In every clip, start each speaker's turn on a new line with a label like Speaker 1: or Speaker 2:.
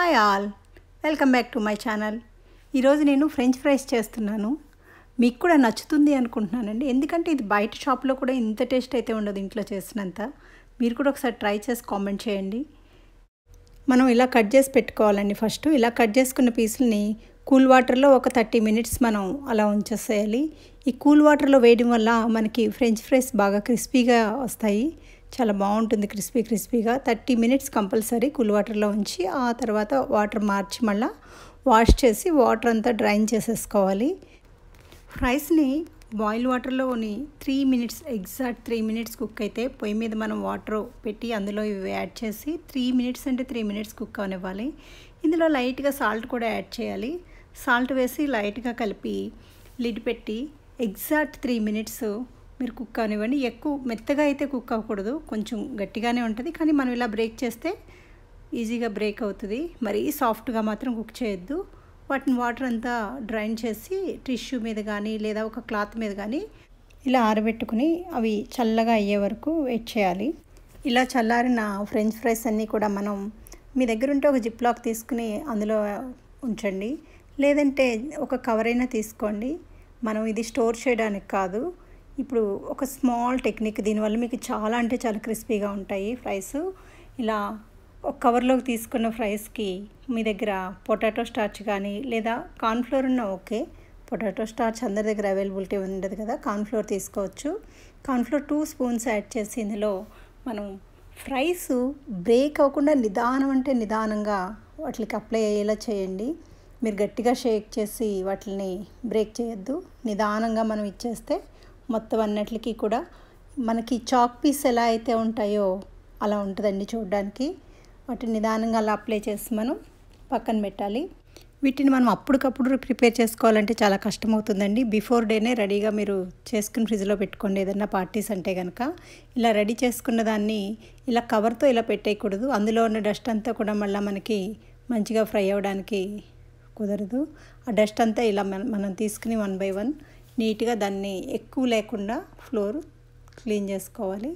Speaker 1: hi all welcome back to my channel ఈరోజు నేను French fries చేస్తున్నాను మీకు కూడా నచ్చుతుంది అనుకుంటున్నానండి ఎందుకంటే ఇది బయట షాప్లో కూడా ఇంత టేస్ట్ అయితే ఉండదు ఇంట్లో చేసినంత మీరు కూడా ఒకసారి ట్రై చేసి కామెంట్ చేయండి మనం ఇలా కట్ చేసి పెట్టుకోవాలండి ఫస్ట్ ఇలా కట్ చేసుకున్న పీసులని కూల్ వాటర్లో ఒక థర్టీ మినిట్స్ మనం అలా ఉంచేసేయాలి ఈ కూల్ వాటర్లో వేయడం వల్ల మనకి ఫ్రెంచ్ ఫ్రైస్ బాగా క్రిస్పీగా వస్తాయి చాలా బాగుంటుంది క్రిస్పీ క్రిస్పీగా థర్టీ మినిట్స్ కంపల్సరీ కూల్ వాటర్లో ఉంచి ఆ తర్వాత వాటర్ మార్చి మళ్ళీ వాష్ చేసి వాటర్ అంతా డ్రైన్ చేసేసుకోవాలి ఫ్రైస్ని బాయిల్ వాటర్లోని three minutes exact three minutes cook అయితే పొయ్యి మీద మనం వాటర్ పెట్టి అందులో ఇవి యాడ్ చేసి త్రీ మినిట్స్ అంటే త్రీ మినిట్స్ కుక్ అవనివ్వాలి ఇందులో లైట్గా సాల్ట్ కూడా యాడ్ చేయాలి సాల్ట్ వేసి లైట్గా కలిపి లిడ్ పెట్టి ఎగ్జాక్ట్ త్రీ మినిట్స్ మీరు కుక్ అనివ్వండి ఎక్కువ మెత్తగా అయితే కుక్ అవ్వకూడదు కొంచెం గట్టిగానే ఉంటుంది కానీ మనం ఇలా బ్రేక్ చేస్తే ఈజీగా బ్రేక్ అవుతుంది మరీ సాఫ్ట్గా మాత్రం కుక్ చేయొద్దు వాటిని వాటర్ అంతా డ్రైన్ చేసి టిష్యూ మీద కానీ లేదా ఒక క్లాత్ మీద కానీ ఇలా ఆరబెట్టుకుని అవి చల్లగా అయ్యే వరకు వెయిట్ చేయాలి ఇలా చల్లారిన ఫ్రెంచ్ ఫ్రైస్ అన్నీ కూడా మనం మీ దగ్గర ఉంటే ఒక జిప్లాక్ తీసుకుని అందులో ఉంచండి లేదంటే ఒక కవర్ అయినా తీసుకోండి మనం ఇది స్టోర్ చేయడానికి కాదు ఇప్పుడు ఒక స్మాల్ టెక్నిక్ దీనివల్ల మీకు చాలా అంటే చాలా క్రిస్పీగా ఉంటాయి ఫ్రైస్ ఇలా ఒక కవర్లోకి తీసుకున్న ఫ్రైస్కి మీ దగ్గర పొటాటో స్టార్చ్ కానీ లేదా కార్న్ఫ్లోర్ ఉన్న ఓకే పొటాటో స్టార్చ్ అందరి దగ్గర అవైలబిలిటీ ఉండదు కదా కార్న్ఫ్లోర్ తీసుకోవచ్చు కార్న్ఫ్లోర్ టూ స్పూన్స్ యాడ్ చేసి ఇందులో మనం ఫ్రైస్ బ్రేక్ అవ్వకుండా నిదానం అంటే నిదానంగా వాటికి అప్లై అయ్యేలా చేయండి మీరు గట్టిగా షేక్ చేసి వాటిని బ్రేక్ చేయొద్దు నిదానంగా మనం ఇచ్చేస్తే మొత్తం అన్నిటికీ కూడా మనకి చాక్ పీస్ ఎలా అయితే ఉంటాయో అలా ఉంటుందండి చూడడానికి వాటిని నిదానంగా అలా అప్లై చేసి మనం పక్కన పెట్టాలి వీటిని మనం అప్పటికప్పుడు ప్రిపేర్ చేసుకోవాలంటే చాలా కష్టమవుతుందండి బిఫోర్ డేనే రెడీగా మీరు చేసుకుని ఫ్రిడ్జ్లో పెట్టుకోండి ఏదన్నా పార్టీస్ అంటే కనుక ఇలా రెడీ చేసుకున్న దాన్ని ఇలా కవర్తో ఇలా పెట్టేయకూడదు అందులో ఉన్న డస్ట్ అంతా కూడా మళ్ళీ మనకి మంచిగా ఫ్రై అవ్వడానికి కుదరదు ఆ డస్ట్ అంతా ఇలా మనం తీసుకుని వన్ బై వన్ నీట్గా దాన్ని ఎక్కువ లేకుండా ఫ్లోర్ క్లీన్ చేసుకోవాలి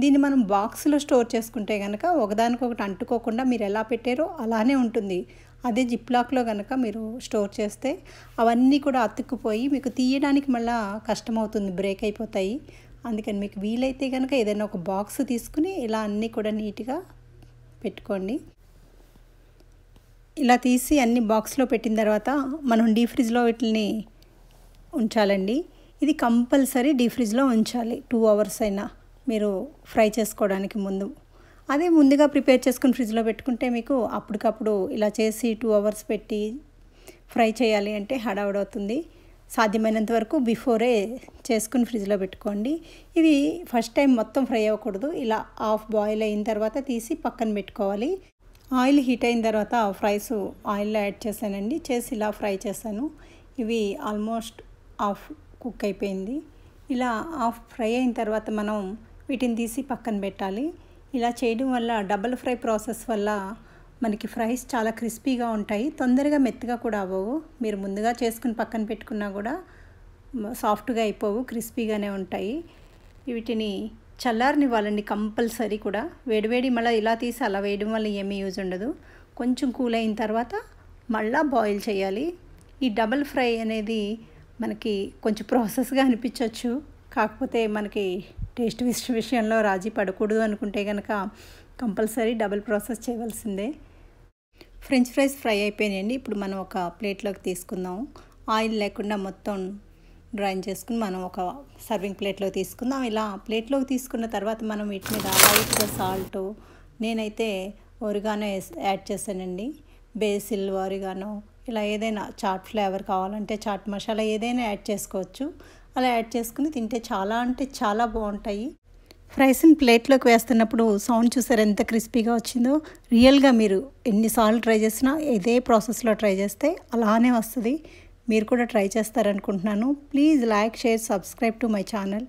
Speaker 1: దీన్ని మనం బాక్స్లో స్టోర్ చేసుకుంటే కనుక ఒకదానికొకటి అంటుకోకుండా మీరు ఎలా పెట్టారో అలానే ఉంటుంది అదే జిప్లాక్లో కనుక మీరు స్టోర్ చేస్తే అవన్నీ కూడా అతుక్కుపోయి మీకు తీయడానికి మళ్ళీ కష్టమవుతుంది బ్రేక్ అయిపోతాయి అందుకని మీకు వీలైతే కనుక ఏదైనా ఒక బాక్స్ తీసుకుని ఇలా అన్నీ కూడా నీట్గా పెట్టుకోండి ఇలా తీసి అన్ని బాక్స్లో పెట్టిన తర్వాత మనం డీ ఫ్రిడ్జ్లో వీటిని ఉంచాలండి ఇది కంపల్సరీ డీ ఫ్రిడ్జ్లో ఉంచాలి టూ అవర్స్ అయినా మీరు ఫ్రై చేసుకోవడానికి ముందు అదే ముందుగా ప్రిపేర్ చేసుకుని ఫ్రిడ్జ్లో పెట్టుకుంటే మీకు అప్పటికప్పుడు ఇలా చేసి టూ అవర్స్ పెట్టి ఫ్రై చేయాలి అంటే హడావుడవుతుంది సాధ్యమైనంత వరకు బిఫోరే చేసుకుని ఫ్రిడ్జ్లో పెట్టుకోండి ఇది ఫస్ట్ టైం మొత్తం ఫ్రై అవ్వకూడదు ఇలా హాఫ్ బాయిల్ అయిన తర్వాత తీసి పక్కన పెట్టుకోవాలి ఆయిల్ హీట్ అయిన తర్వాత ఫ్రైస్ ఆయిల్లో యాడ్ చేశానండి చేసి ఇలా ఫ్రై చేశాను ఇవి ఆల్మోస్ట్ ఆఫ్ కుక్ అయిపోయింది ఇలా ఆఫ్ ఫ్రై అయిన తర్వాత మనం వీటిని తీసి పక్కన పెట్టాలి ఇలా చేయడం వల్ల డబల్ ఫ్రై ప్రాసెస్ వల్ల మనకి ఫ్రైస్ చాలా క్రిస్పీగా ఉంటాయి తొందరగా మెత్తగా కూడా అవ్వవు మీరు ముందుగా చేసుకుని పక్కన పెట్టుకున్నా కూడా సాఫ్ట్గా అయిపోవు క్రిస్పీగానే ఉంటాయి వీటిని చల్లారనివ్వాలండి కంపల్సరీ కూడా వేడివేడి మళ్ళీ ఇలా తీసి అలా వేయడం వల్ల ఏమీ యూజ్ ఉండదు కొంచెం కూల్ అయిన తర్వాత మళ్ళీ బాయిల్ చేయాలి ఈ డబల్ ఫ్రై అనేది మనకి కొంచెం ప్రాసెస్గా అనిపించవచ్చు కాకపోతే మనకి టేస్ట్ విషయంలో రాజీ పడకూడదు అనుకుంటే కనుక కంపల్సరీ డబుల్ ప్రాసెస్ చేయవలసిందే ఫ్రెంచ్ ఫ్రైస్ ఫ్రై అయిపోయినాయండి ఇప్పుడు మనం ఒక ప్లేట్లోకి తీసుకుందాం ఆయిల్ లేకుండా మొత్తం డ్రాయింగ్ చేసుకుని మనం ఒక సర్వింగ్ ప్లేట్లో తీసుకుందాం ఇలా ప్లేట్లోకి తీసుకున్న తర్వాత మనం వీటి మీద లైట్గా సాల్ట్ నేనైతే ఒరిగానో యాడ్ చేశానండి బేసిల్ ఒరిగానో ఇలా ఏదైనా చాట్ ఫ్లేవర్ కావాలంటే చాట్ మసాలా ఏదైనా యాడ్ చేసుకోవచ్చు అలా యాడ్ చేసుకుని తింటే చాలా అంటే చాలా బాగుంటాయి ఫ్రైస్ని ప్లేట్లోకి వేస్తున్నప్పుడు సౌండ్ చూసారు ఎంత క్రిస్పీగా వచ్చిందో రియల్గా మీరు ఎన్నిసార్లు ట్రై చేసినా ఇదే ప్రాసెస్లో ట్రై చేస్తే అలానే వస్తుంది మీరు కూడా ట్రై చేస్తారనుకుంటున్నాను please like share subscribe to my channel